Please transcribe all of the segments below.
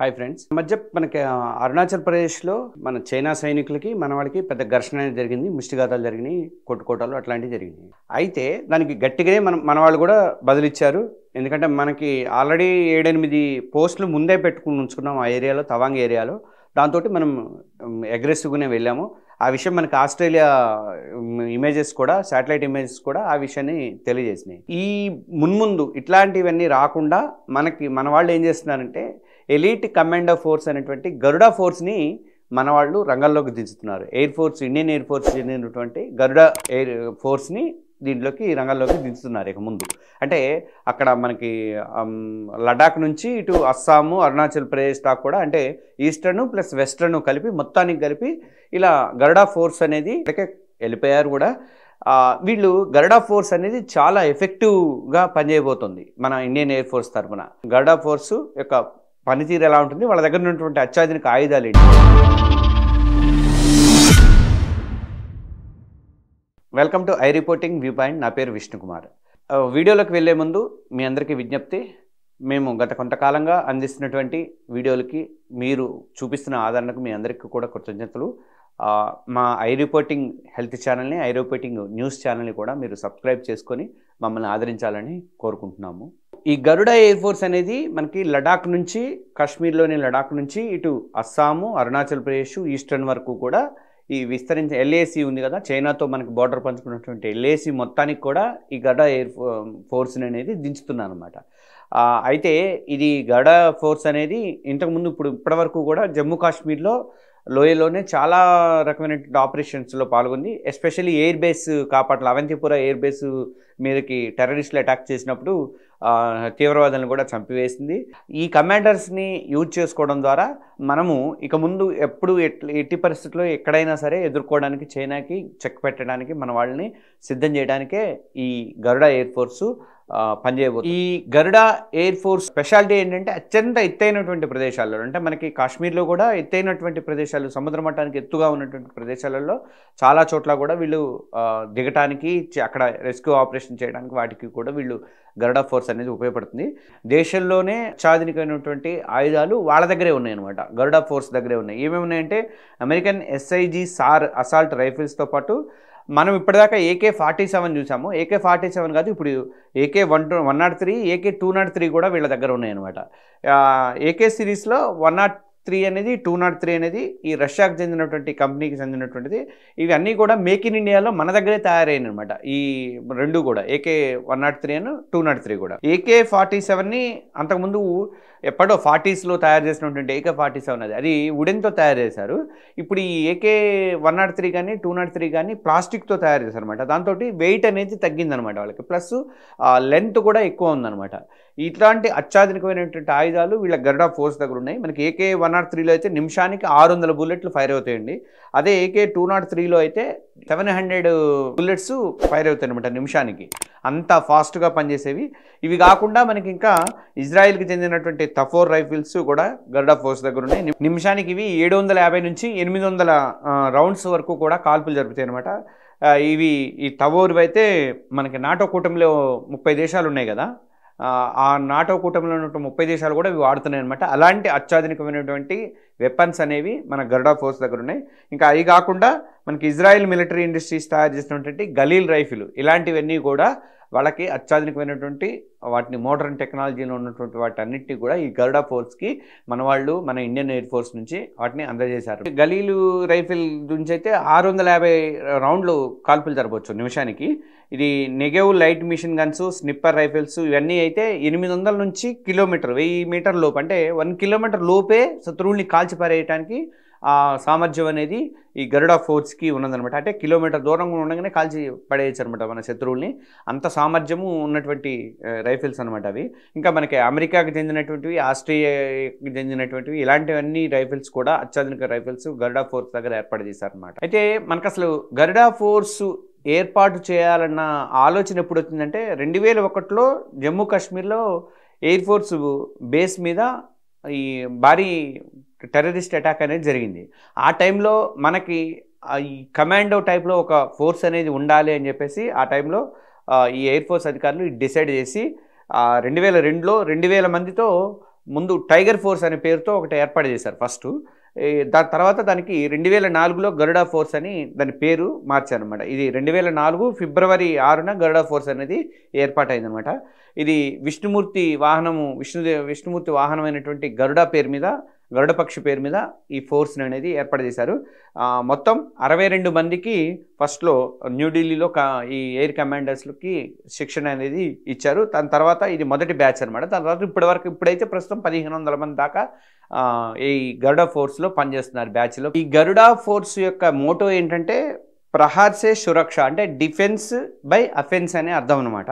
hi friends మధ్య మనకి అరుణాచల్ ప్రదేశ్లో మన చైనా సైనికులకి మన వాళ్ళకి పెద్ద ఘర్షణ అనేది జరిగింది ముష్టిఘాతాలు జరిగినాయి కొట్టుకోటాలు అట్లాంటివి జరిగినాయి అయితే దానికి గట్టిగానే మన మన వాళ్ళు కూడా బదిలిచ్చారు ఎందుకంటే మనకి ఆల్రెడీ ఏడెనిమిది పోస్టులు ముందే పెట్టుకుని ఉంచుకున్నాం ఆ ఏరియాలో తవాంగ్ ఏరియాలో దాంతో మనం అగ్రెసివ్గానే వెళ్ళాము ఆ విషయం మనకి ఆస్ట్రేలియా ఇమేజెస్ కూడా శాటిలైట్ ఇమేజెస్ కూడా ఆ విషయాన్ని తెలియజేసినాయి ఈ మున్ముందు ఇట్లాంటివన్నీ రాకుండా మనకి మన వాళ్ళు ఏం చేస్తున్నారంటే ఎలీట్ కమాండో ఫోర్స్ అనేటువంటి గరుడా ఫోర్స్ని మన వాళ్ళు రంగంలోకి దించుతున్నారు air force Indian air force చెందినటువంటి గరుడా ఎయిర్ ఫోర్స్ని దీంట్లోకి రంగంలోకి దించుతున్నారు ఇక ముందు అంటే అక్కడ మనకి లడాక్ నుంచి ఇటు అస్సాము అరుణాచల్ ప్రదేశ్ దాకా కూడా అంటే ఈస్టర్ను ప్లస్ వెస్టర్ను కలిపి మొత్తానికి కలిపి ఇలా గరుడా ఫోర్స్ అనేది ఇక్కడికే వెళ్ళిపోయారు కూడా వీళ్ళు గరుడా ఫోర్స్ అనేది చాలా ఎఫెక్టివ్గా పనిచేయబోతుంది మన ఇండియన్ ఎయిర్ ఫోర్స్ తరఫున గరుడా ఫోర్సు యొక్క పనితీరు ఎలా ఉంటుంది వాళ్ళ దగ్గర ఉన్నటువంటి అత్యాధునిక ఆయుధాలు ఏంటి welcome to I reporting viewpoint నా పేరు విష్ణుకుమార్ వీడియోలోకి వెళ్లే ముందు మీ అందరికీ విజ్ఞప్తి మేము గత కొంతకాలంగా అందిస్తున్నటువంటి వీడియోలకి మీరు చూపిస్తున్న ఆదరణకు మీ అందరికీ కూడా కృతజ్ఞతలు మా ఐ రిపోర్టింగ్ హెల్త్ ఛానల్ని ఐ రిపోర్టింగ్ న్యూస్ ఛానల్ని కూడా మీరు సబ్స్క్రైబ్ చేసుకొని మమ్మల్ని ఆదరించాలని కోరుకుంటున్నాము ఈ గరుడ ఎయిర్ ఫోర్స్ అనేది మనకి లడాక్ నుంచి కాశ్మీర్లోని లడాక్ నుంచి ఇటు అస్సాము అరుణాచల్ ప్రదేశ్ ఈస్టర్న్ వరకు కూడా ఈ విస్తరించిన ఎల్ఏసి ఉంది కదా చైనాతో మనకి బార్డర్ పంచుకున్నటువంటి ఎల్ఏసి మొత్తానికి కూడా ఈ గడ ఎయిర్ ఫోర్స్ని అనేది దించుతున్నాను అనమాట అయితే ఇది గడ ఫోర్స్ అనేది ఇంతకుముందు ఇప్పుడు ఇప్పటివరకు కూడా జమ్మూ కాశ్మీర్లో లోయలోనే చాలా రకమైన ఆపరేషన్స్లో పాల్గొంది ఎస్పెషల్లీ ఎయిర్ బేస్ కాపాట్లు అవంతిపుర ఎయిర్ బేస్ మీదకి టెర్రరిస్టులు అటాక్ చేసినప్పుడు తీవ్రవాదులను కూడా చంపివేసింది ఈ కమాండర్స్ని యూజ్ చేసుకోవడం ద్వారా మనము ఇక ముందు ఎప్పుడు ఎట్టి పరిస్థితుల్లో ఎక్కడైనా సరే ఎదుర్కోవడానికి చైనాకి చెక్ పెట్టడానికి మన వాళ్ళని సిద్ధం చేయడానికే ఈ గరుడ ఎయిర్ ఫోర్సు పనిచేయబోతుంది ఈ గరుడా ఎయిర్ ఫోర్స్ స్పెషాలిటీ ఏంటంటే అత్యంత ఎత్తైనటువంటి ప్రదేశాలలో అంటే మనకి కాశ్మీర్లో కూడా ఎత్తైనటువంటి ప్రదేశాలు సముద్ర మట్టానికి ఎత్తుగా ఉన్నటువంటి ప్రదేశాలలో చాలా చోట్ల కూడా వీళ్ళు దిగటానికి అక్కడ రెస్క్యూ ఆపరేషన్ చేయడానికి వాటికి కూడా వీళ్ళు గరుడా ఫోర్స్ అనేది ఉపయోగపడుతుంది దేశంలోనే అత్యాధునికమైనటువంటి ఆయుధాలు వాళ్ళ దగ్గరే ఉన్నాయన్నమాట గరుడా ఫోర్స్ దగ్గరే ఉన్నాయి ఏమేమి ఉన్నాయంటే అమెరికన్ ఎస్ఐజీ సార్ అసాల్ట్ రైఫిల్స్తో పాటు మనం ఇప్పటిదాకా ఏకే ఫార్టీ సెవెన్ చూసాము ఏకే ఫార్టీ సెవెన్ కాదు ఇప్పుడు AK one two one not three AK two not three కూడా వీళ్ళ దగ్గర ఉన్నాయన్నమాట ఏకే సిరీస్లో వన్ నాట్ త్రీ అనేది టూ నాట్ త్రీ అనేది ఈ రష్యాకు చెందినటువంటి కంపెనీకి చెందినటువంటిది ఇవన్నీ కూడా మేక్ ఇన్ ఇండియాలో మన దగ్గరే తయారైన అనమాట ఈ రెండు కూడా ఏకే వన్ నాట్ త్రీ అను టూ నాట్ త్రీ కూడా ఏకే ఫార్టీ సెవెన్ని అంతకుముందు ఎప్పటో ఫార్టీస్లో తయారు చేసినటువంటి ఏకే ఫార్టీ సెవెన్ అది అది వుడెన్తో తయారు చేశారు ఇప్పుడు ఈ ఏకే వన్ నాట్ త్రీ కానీ టూ నాట్ త్రీ కానీ ప్లాస్టిక్తో తయారు చేశారు అనమాట దాంతో వెయిట్ అనేది తగ్గిందనమాట వాళ్ళకి ప్లస్ లెంత్ కూడా ఎక్కువ ఉందనమాట ఇట్లాంటి అత్యాధునికమైనటువంటి ఆయుధాలు వీళ్ళ ఆఫ్ ఫోర్స్ దగ్గర ఉన్నాయి మనకి ఏకే వన్ నాట్ త్రీలో అయితే నిమిషానికి ఆరు వందల బుల్లెట్లు ఫైర్ అవుతాయండి అదే ఏకే టూ నాట్ త్రీలో అయితే సెవెన్ హండ్రెడ్ బుల్లెట్స్ ఫైర్ అవుతాయి అనమాట నిమిషానికి అంత ఫాస్ట్గా పనిచేసేవి ఇవి కాకుండా మనకి ఇంకా ఇజ్రాయెల్కి చెందినటువంటి తఫోర్ రైఫిల్స్ కూడా గర్డ్ ఆఫ్ ఫోర్స్ దగ్గర ఉన్నాయి నిమిషానికి ఇవి ఏడు వందల యాభై నుంచి ఎనిమిది వందల రౌండ్స్ వరకు కూడా కాల్పులు జరుపుతాయి అనమాట ఇవి ఈ తవోర్ అయితే మనకి నాటో కూటమిలో ముప్పై దేశాలు ఉన్నాయి కదా ఆ నాటో కూటమిలో ఉన్నటువంటి ముప్పై దేశాలు కూడా ఇవి వాడుతున్నాయి అనమాట అలాంటి అత్యాధునికమైనటువంటి వెపన్స్ అనేవి మన గరుడా ఫోర్స్ దగ్గర ఉన్నాయి ఇంకా అవి కాకుండా మనకి ఇజ్రాయెల్ మిలిటరీ ఇండస్ట్రీస్ తయారు చేసినటువంటి గలీల్ రైఫిల్ ఇలాంటివన్నీ కూడా వాళ్ళకి అత్యాధునికమైనటువంటి వాటిని మోడర్న్ టెక్నాలజీలో ఉన్నటువంటి వాటి అన్నింటినీ కూడా ఈ గరుడా ఫోర్స్కి మన వాళ్ళు మన ఇండియన్ ఎయిర్ ఫోర్స్ నుంచి వాటిని అందజేశారు గలీలు రైఫిల్ నుంచి అయితే ఆరు వందల యాభై రౌండ్లు కాల్పులు జరపవచ్చు నిమిషానికి ఇది Negev light machine guns sniper rifles ఇవన్నీ అయితే ఎనిమిది వందల నుంచి కిలోమీటర్ వెయ్యి మీటర్ లోపు అంటే వన్ కిలోమీటర్ లోపే శత్రువుల్ని కాల్చి కాల్చిపారేయటానికి ఆ సామర్థ్యం అనేది ఈ గరుడ ఫోర్స్కి ఉన్నదనమాట అంటే కిలోమీటర్ దూరంగా ఉండగానే కాల్చి పడేయచ్చు అనమాట మన శత్రువుల్ని అంత సామర్థ్యము ఉన్నటువంటి రైఫిల్స్ అనమాట అవి ఇంకా మనకి అమెరికాకి చెందినటువంటివి ఆస్ట్రేలియాకి చెందినటువంటివి ఇలాంటివన్నీ రైఫిల్స్ కూడా అత్యాధునిక రైఫిల్స్ గరుడా ఫోర్స్ దగ్గర ఏర్పాటు చేశారనమాట అయితే మనకు అసలు గరుడా ఫోర్సు ఏర్పాటు చేయాలన్న ఆలోచన ఎప్పుడు వచ్చిందంటే రెండు వేల ఒకటిలో జమ్మూ కాశ్మీర్లో ఎయిర్ ఫోర్స్ బేస్ మీద ఈ భారీ టెర్రరిస్ట్ అటాక్ అనేది జరిగింది ఆ టైంలో మనకి ఈ కమాండో టైప్లో ఒక ఫోర్స్ అనేది ఉండాలి అని చెప్పేసి ఆ టైంలో ఈ ఎయిర్ ఫోర్స్ అధికారులు డిసైడ్ చేసి రెండు వేల రెండులో రెండు వేల మందితో ముందు టైగర్ ఫోర్స్ అనే పేరుతో ఒకటి ఏర్పాటు చేశారు ఫస్ట్ దాని తర్వాత దానికి రెండు వేల నాలుగులో గరుడా ఫోర్స్ అని దాని పేరు మార్చారనమాట ఇది రెండు వేల నాలుగు ఫిబ్రవరి ఆరున గరుడా ఫోర్స్ అనేది ఏర్పాటైందనమాట ఇది విష్ణుమూర్తి వాహనము విష్ణుదే విష్ణుమూర్తి అయినటువంటి గరుడా పేరు మీద గరుడపక్షి పేరు మీద ఈ ఫోర్స్ని అనేది ఏర్పాటు చేశారు మొత్తం అరవై రెండు మందికి ఫస్ట్లో న్యూఢిల్లీలో ఈ ఎయిర్ కమాండర్స్కి శిక్షణ అనేది ఇచ్చారు దాని తర్వాత ఇది మొదటి బ్యాచ్ అనమాట దాని తర్వాత ఇప్పటి వరకు ఇప్పుడైతే ప్రస్తుతం పదిహేను వందల మంది దాకా ఈ గరుడ ఫోర్స్లో పనిచేస్తున్నారు బ్యాచ్లో ఈ గరుడ ఫోర్స్ యొక్క మోటో ఏంటంటే ప్రహార్సే సురక్ష అంటే డిఫెన్స్ బై అఫెన్స్ అనే అర్థం అనమాట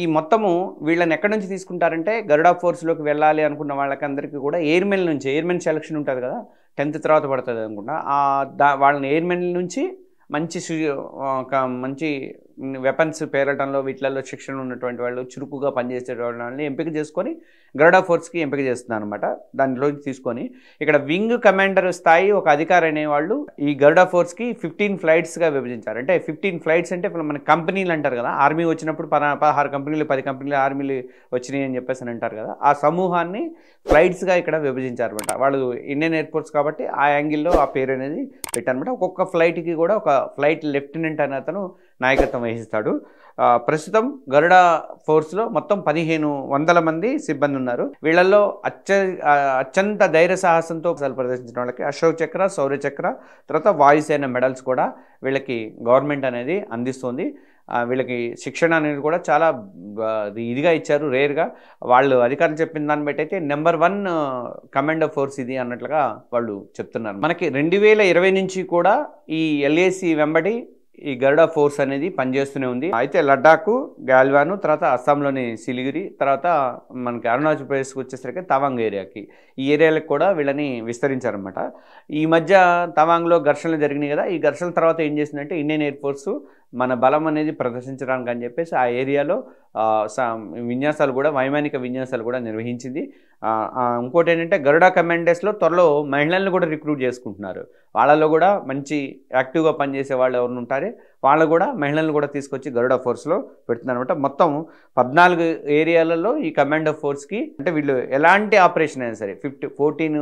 ఈ మొత్తము వీళ్ళని ఎక్కడి నుంచి తీసుకుంటారంటే గరుడా ఫోర్స్లోకి వెళ్ళాలి అనుకున్న వాళ్ళకందరికీ కూడా ఎయిర్మెన్ నుంచి ఎయిర్మెన్ సెలక్షన్ ఉంటుంది కదా టెన్త్ తర్వాత పడుతుంది అనుకుంటా దా వాళ్ళని ఎయిర్మెన్ నుంచి మంచి మంచి వెపన్స్ పేరటంలో వీటిలలో శిక్షణ ఉన్నటువంటి వాళ్ళు చురుకుగా పనిచేసే వాళ్ళని ఎంపిక చేసుకొని గరడా ఫోర్స్కి ఎంపిక చేస్తున్నారు అనమాట దానిలో తీసుకొని ఇక్కడ వింగ్ కమాండర్ స్థాయి ఒక అధికారి అనేవాళ్ళు ఈ గరుడా ఫోర్స్కి ఫిఫ్టీన్ ఫ్లైట్స్గా విభజించారు అంటే ఫిఫ్టీన్ ఫ్లైట్స్ అంటే మన కంపెనీలు అంటారు కదా ఆర్మీ వచ్చినప్పుడు పదహారు కంపెనీలు పది కంపెనీలు ఆర్మీలు వచ్చినాయి అని చెప్పేసి అని అంటారు కదా ఆ సమూహాన్ని ఫ్లైట్స్గా ఇక్కడ విభజించారనమాట వాళ్ళు ఇండియన్ ఎయిర్పోర్ట్స్ కాబట్టి ఆ యాంగిల్లో ఆ పేరు అనేది పెట్టారనమాట ఒక్కొక్క ఫ్లైట్కి కూడా ఒక ఫ్లైట్ లెఫ్టినెంట్ అనే అతను నాయకత్వం వహిస్తాడు ప్రస్తుతం గరుడా ఫోర్స్లో మొత్తం పదిహేను వందల మంది సిబ్బంది ఉన్నారు వీళ్ళల్లో అత్య అత్యంత ధైర్య సాహసంతో ప్రదర్శించిన వాళ్ళకి అశోక్ చక్ర శౌర్య చక్ర తర్వాత వాయుసేన మెడల్స్ కూడా వీళ్ళకి గవర్నమెంట్ అనేది అందిస్తుంది వీళ్ళకి శిక్షణ అనేది కూడా చాలా ఇదిగా ఇచ్చారు రేర్గా వాళ్ళు అధికారం చెప్పిన దాన్ని బట్టి అయితే నెంబర్ వన్ కమాండ్ ఫోర్స్ ఇది అన్నట్లుగా వాళ్ళు చెప్తున్నారు మనకి రెండు నుంచి కూడా ఈ ఎల్ఏసి వెంబడి ఈ గరుడ ఫోర్స్ అనేది పనిచేస్తూనే ఉంది అయితే లడ్డాఖ్ గాల్వాను తర్వాత అస్సాంలోని సిలిగిరి తర్వాత మనకి అరుణాచల్ ప్రదేశ్కి వచ్చేసరికి తవాంగ్ ఏరియాకి ఈ ఏరియాలకు కూడా వీళ్ళని విస్తరించారనమాట ఈ మధ్య తవాంగ్లో ఘర్షణలు జరిగినాయి కదా ఈ ఘర్షణల తర్వాత ఏం చేసిందంటే ఇండియన్ ఎయిర్ ఫోర్సు మన బలం అనేది ప్రదర్శించడానికి అని చెప్పేసి ఆ ఏరియాలో విన్యాసాలు కూడా వైమానిక విన్యాసాలు కూడా నిర్వహించింది ఇంకోటి ఏంటంటే గరుడా కమాండర్స్లో త్వరలో మహిళలను కూడా రిక్రూట్ చేసుకుంటున్నారు వాళ్ళలో కూడా మంచి యాక్టివ్గా పనిచేసే వాళ్ళు ఎవరు ఉంటారే వాళ్ళు కూడా మహిళలను కూడా తీసుకొచ్చి గరుడా ఫోర్స్లో పెడుతున్నారనమాట మొత్తం పద్నాలుగు ఏరియాలలో ఈ కమాండో ఫోర్స్కి అంటే వీళ్ళు ఎలాంటి ఆపరేషన్ అయినా సరే ఫిఫ్టీ ఫోర్టీన్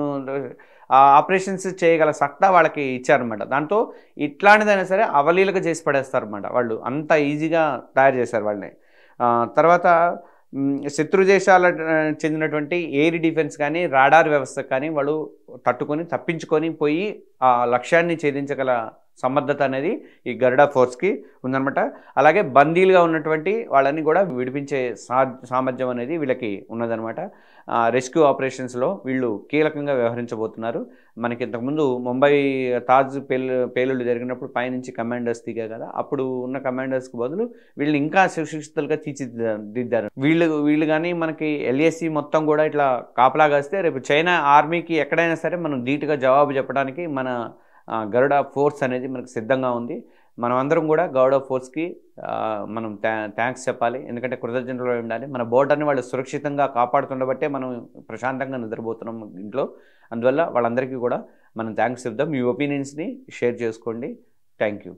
ఆపరేషన్స్ చేయగల సత్తా వాళ్ళకి ఇచ్చారనమాట దాంతో ఇట్లాంటిదైనా సరే అవలీలకు చేసి పడేస్తారనమాట వాళ్ళు అంత ఈజీగా తయారు చేశారు వాళ్ళని తర్వాత శత్రు దేశాల చెందినటువంటి ఎయిర్ డిఫెన్స్ కానీ రాడార్ వ్యవస్థ కానీ వాళ్ళు తట్టుకొని తప్పించుకొని పోయి ఆ లక్ష్యాన్ని ఛేదించగల సమర్థత అనేది ఈ గరుడా ఫోర్స్కి ఉందనమాట అలాగే బందీలుగా ఉన్నటువంటి వాళ్ళని కూడా విడిపించే సా సామర్థ్యం అనేది వీళ్ళకి ఉన్నదనమాట రెస్క్యూ ఆపరేషన్స్లో వీళ్ళు కీలకంగా వ్యవహరించబోతున్నారు మనకి ఇంతకుముందు ముంబై తాజ్ పేలు పేలుళ్ళు జరిగినప్పుడు పైనుంచి కమాండర్స్ దిగా కదా అప్పుడు ఉన్న కమాండర్స్కి బదులు వీళ్ళు ఇంకా సుశిక్షితులుగా తీర్చిదిద్దారు వీళ్ళు వీళ్ళు కానీ మనకి ఎల్ఏసి మొత్తం కూడా ఇట్లా కాపలాగా వస్తే రేపు చైనా ఆర్మీకి ఎక్కడైనా సరే మనం ధీటుగా జవాబు చెప్పడానికి మన గరుడ ఫోర్స్ అనేది మనకు సిద్ధంగా ఉంది మనం అందరం కూడా గౌడ ఫోర్స్కి మనం థ్యాంక్స్ చెప్పాలి ఎందుకంటే కృతజ్ఞతలు ఉండాలి మన బోర్డర్ని వాళ్ళు సురక్షితంగా కాపాడుతుండబట్టే మనం ప్రశాంతంగా నిద్రపోతున్నాం ఇంట్లో అందువల్ల వాళ్ళందరికీ కూడా మనం థ్యాంక్స్ చెప్దాం మీ ఒపీనియన్స్ని షేర్ చేసుకోండి థ్యాంక్ యూ